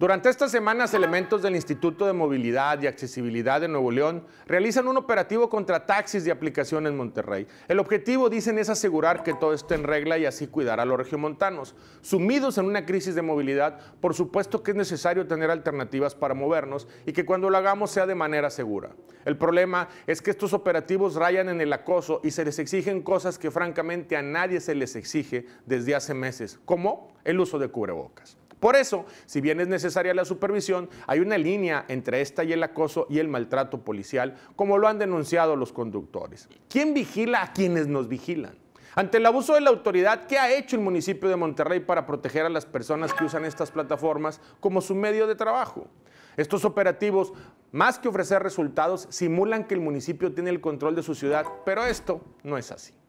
Durante estas semanas, elementos del Instituto de Movilidad y Accesibilidad de Nuevo León realizan un operativo contra taxis de aplicación en Monterrey. El objetivo, dicen, es asegurar que todo esté en regla y así cuidar a los regiomontanos. Sumidos en una crisis de movilidad, por supuesto que es necesario tener alternativas para movernos y que cuando lo hagamos sea de manera segura. El problema es que estos operativos rayan en el acoso y se les exigen cosas que francamente a nadie se les exige desde hace meses, como el uso de cubrebocas. Por eso, si bien es necesaria la supervisión, hay una línea entre esta y el acoso y el maltrato policial, como lo han denunciado los conductores. ¿Quién vigila a quienes nos vigilan? Ante el abuso de la autoridad, ¿qué ha hecho el municipio de Monterrey para proteger a las personas que usan estas plataformas como su medio de trabajo? Estos operativos, más que ofrecer resultados, simulan que el municipio tiene el control de su ciudad, pero esto no es así.